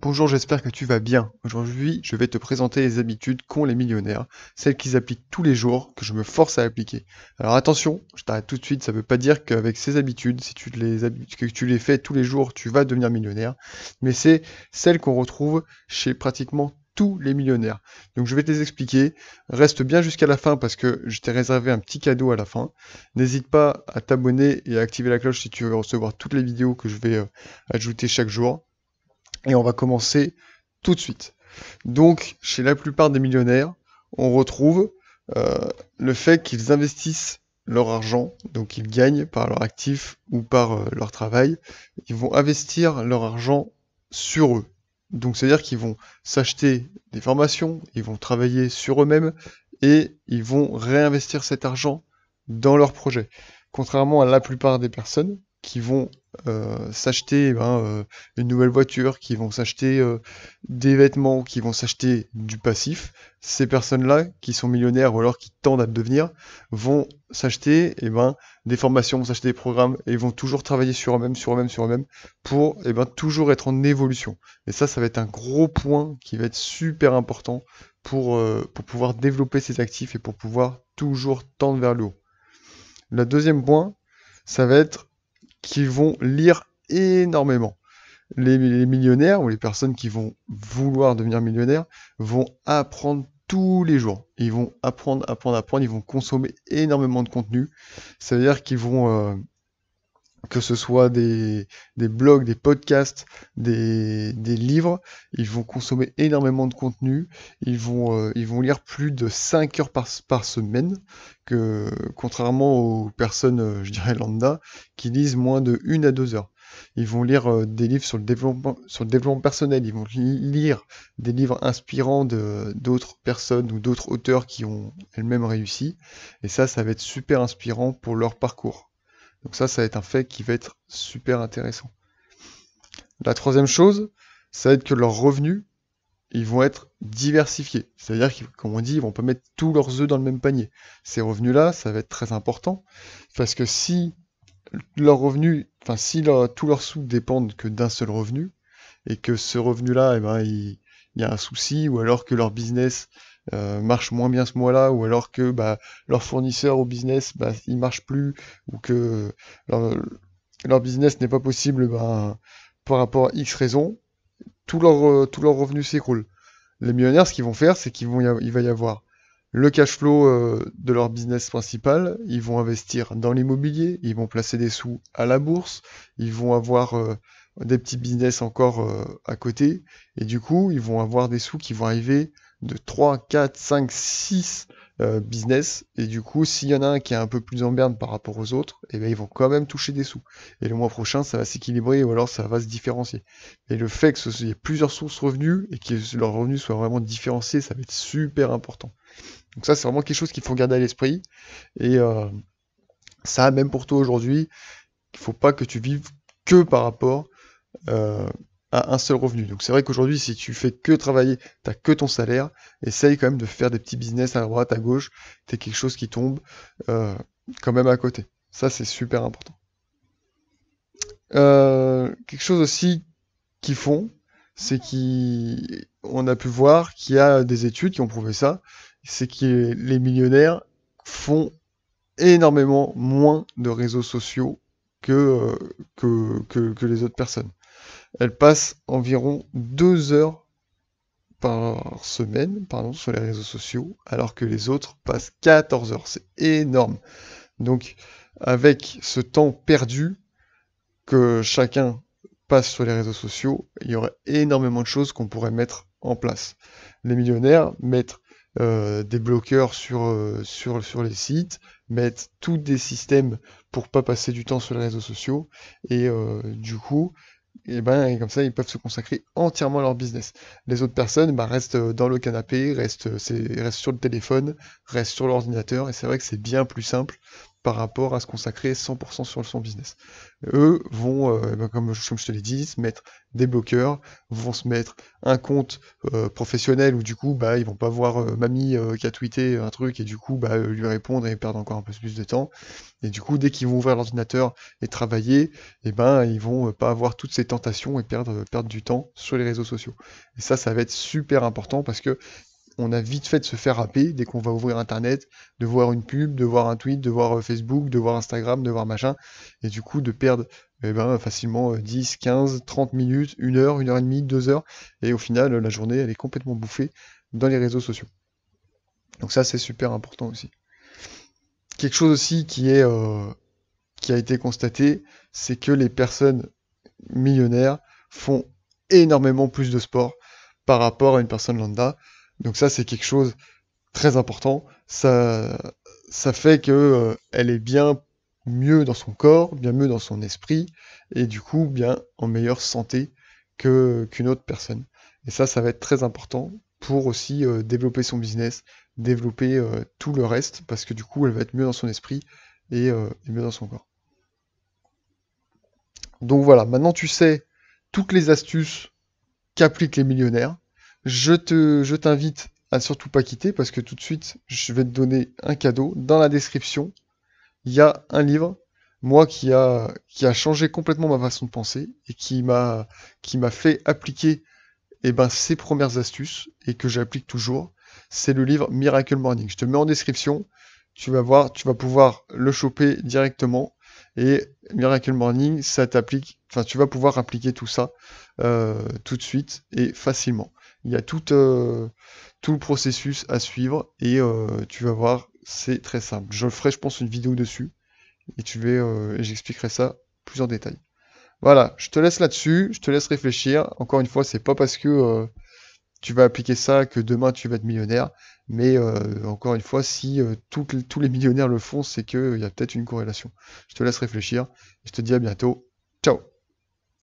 Bonjour, j'espère que tu vas bien. Aujourd'hui, je vais te présenter les habitudes qu'ont les millionnaires, celles qu'ils appliquent tous les jours, que je me force à appliquer. Alors attention, je t'arrête tout de suite, ça ne veut pas dire qu'avec ces habitudes, si tu les, que tu les fais tous les jours, tu vas devenir millionnaire, mais c'est celles qu'on retrouve chez pratiquement tous les millionnaires. Donc je vais te les expliquer. Reste bien jusqu'à la fin parce que je t'ai réservé un petit cadeau à la fin. N'hésite pas à t'abonner et à activer la cloche si tu veux recevoir toutes les vidéos que je vais euh, ajouter chaque jour. Et on va commencer tout de suite. Donc, chez la plupart des millionnaires, on retrouve euh, le fait qu'ils investissent leur argent, donc ils gagnent par leur actif ou par euh, leur travail, ils vont investir leur argent sur eux. Donc c'est-à-dire qu'ils vont s'acheter des formations, ils vont travailler sur eux-mêmes et ils vont réinvestir cet argent dans leur projet. Contrairement à la plupart des personnes qui vont euh, s'acheter eh ben, euh, une nouvelle voiture, qui vont s'acheter euh, des vêtements, qui vont s'acheter du passif, ces personnes-là, qui sont millionnaires ou alors qui tendent à devenir, vont s'acheter eh ben, des formations, vont s'acheter des programmes et vont toujours travailler sur eux-mêmes, sur eux-mêmes, sur eux-mêmes, pour et eh ben, toujours être en évolution. Et ça, ça va être un gros point qui va être super important pour, pour pouvoir développer ses actifs et pour pouvoir toujours tendre vers le haut. Le deuxième point, ça va être qui vont lire énormément. Les, millionnaires ou les personnes qui vont vouloir devenir millionnaires vont apprendre tous les jours. Ils vont apprendre, apprendre, apprendre. Ils vont consommer énormément de contenu. C'est-à-dire qu'ils vont euh, que ce soit des, blogs, des podcasts, des, livres, ils vont consommer énormément de contenu, ils vont, euh, ils vont lire plus de 5 heures par, semaine, que contrairement aux personnes, euh, je dirais lambda, qui lisent moins de 1 à 2 heures. Ils vont lire euh, des livres sur le, développement, sur le développement personnel, ils vont lire des livres inspirants d'autres personnes ou d'autres auteurs qui ont elles-mêmes réussi, et ça, ça va être super inspirant pour leur parcours. Donc ça, ça va être un fait qui va être super intéressant. La troisième chose, ça va être que leurs revenus, ils vont être diversifiés. C'est-à-dire que, comme on dit, ils vont pas mettre tous leurs œufs dans le même panier. Ces revenus-là, ça va être très important, parce que si leurs revenus, enfin si tous leurs sous dépendent que d'un seul revenu, et que ce revenu-là, eh ben, il, y a un souci, ou alors que leur business, euh, marchent moins bien ce mois-là, ou alors que bah, leurs fournisseurs au business, bah, il marchent plus, ou que leur, business n'est pas possible ben, par rapport à X raison tout leur, euh, tout revenu s'écroule. Les millionnaires, ce qu'ils vont faire, c'est qu'il va y avoir le cash flow euh, de leur business principal, ils vont investir dans l'immobilier, ils vont placer des sous à la bourse, ils vont avoir euh, des petits business encore à côté, et du coup, ils vont avoir des sous qui vont arriver de 3, 4, 5, 6 business. Et du coup, s'il y en a un qui est un peu plus en berne par rapport aux autres, et eh ben, ils vont quand même toucher des sous. Et le mois prochain, ça va s'équilibrer ou alors ça va se différencier. Et le fait que ce soit plusieurs sources revenus et que leurs revenus soient vraiment différenciés, ça va être super important. Donc ça, c'est vraiment quelque chose qu'il faut garder à l'esprit. Et euh, ça, même pour toi aujourd'hui, il ne faut pas que tu vives que par rapport euh, un seul revenu. Donc c'est vrai qu'aujourd'hui, si tu fais que travailler, tu t'as que ton salaire, essaye quand même de faire des petits business à droite, à gauche, tu es quelque chose qui tombe euh, quand même à côté. Ça, c'est super important. Euh, quelque chose aussi qu'ils font, c'est qu'on a pu voir qu'il y a des études qui ont prouvé ça, c'est que les millionnaires font énormément moins de réseaux sociaux que, euh, que les autres personnes. Elle passe environ deux heures par semaine pardon, sur les réseaux sociaux, alors que les autres passent 14 heures. C'est énorme. Donc, avec ce temps perdu que chacun passe sur les réseaux sociaux, il y aurait énormément de choses qu'on pourrait mettre en place. Les millionnaires mettent euh, des bloqueurs euh, sur, les sites, mettent tous des systèmes pour pas passer du temps sur les réseaux sociaux, et euh, du coup, et eh ben comme ça ils peuvent se consacrer entièrement à leur business. Les autres personnes bah, restent euh, dans le canapé, restent, euh, restent, sur le téléphone, restent sur l'ordinateur, et c'est vrai que c'est bien plus simple par rapport à se consacrer 100% sur son business. Eux vont, euh, eh ben, comme, je te l'ai dit, se mettre des bloqueurs, vont se mettre un compte euh, professionnel où du coup, bah, ils vont pas voir euh, mamie qui a tweeté un truc et du coup, bah, lui répondre et perdre encore un peu plus de temps. Et du coup, dès qu'ils vont ouvrir l'ordinateur et travailler, et eh ben, ils vont pas avoir toutes ces tentations et perdre, perdre du temps sur les réseaux sociaux. Et ça, ça va être super important parce que on a vite fait de se faire happer dès qu'on va ouvrir Internet, de voir une pub, de voir un tweet, de voir euh, Facebook, de voir Instagram, de voir machin, et du coup de perdre eh ben, facilement 10, 15, 30 minutes, 1 heure, 1 heure et demie, 2 heures, et au final la journée elle est complètement bouffée dans les réseaux sociaux. Donc ça c'est super important aussi. Quelque chose aussi qui, est, euh, qui a été constaté, c'est que les personnes millionnaires font énormément plus de sport par rapport à une personne lambda. Donc ça, c'est quelque chose de très important. Ça, ça fait que euh, elle est bien mieux dans son corps, bien mieux dans son esprit, et du coup bien en meilleure santé que qu'une autre personne. Et ça, ça va être très important pour aussi euh, développer son business, développer euh, tout le reste, parce que du coup, elle va être mieux dans son esprit et mieux dans son corps. Donc voilà, maintenant tu sais toutes les astuces qu'appliquent les millionnaires. Je je t'invite à surtout pas quitter parce que tout de suite, je vais te donner un cadeau. Dans la description, il y a un livre, moi qui a, qui a changé complètement ma façon de penser et qui m'a, fait appliquer eh ben, ses ces premières astuces et que j'applique toujours. C'est le livre Miracle Morning. Je te mets en description. Tu vas voir, tu vas pouvoir le choper directement. Et Miracle Morning, ça t'applique, enfin, tu vas pouvoir appliquer tout ça euh, tout de suite et facilement. Il y a tout, euh, tout le processus à suivre et euh, tu vas voir, c'est très simple. Je ferai, je pense, une vidéo dessus et tu euh, j'expliquerai ça plus en détail. Voilà, je te laisse là-dessus, je te laisse réfléchir. Encore une fois, c'est pas parce que tu vas appliquer ça que demain tu vas être millionnaire. Mais encore une fois, si tous les millionnaires le font, c'est qu'il y a peut-être une corrélation. Je te laisse réfléchir. je te dis à bientôt.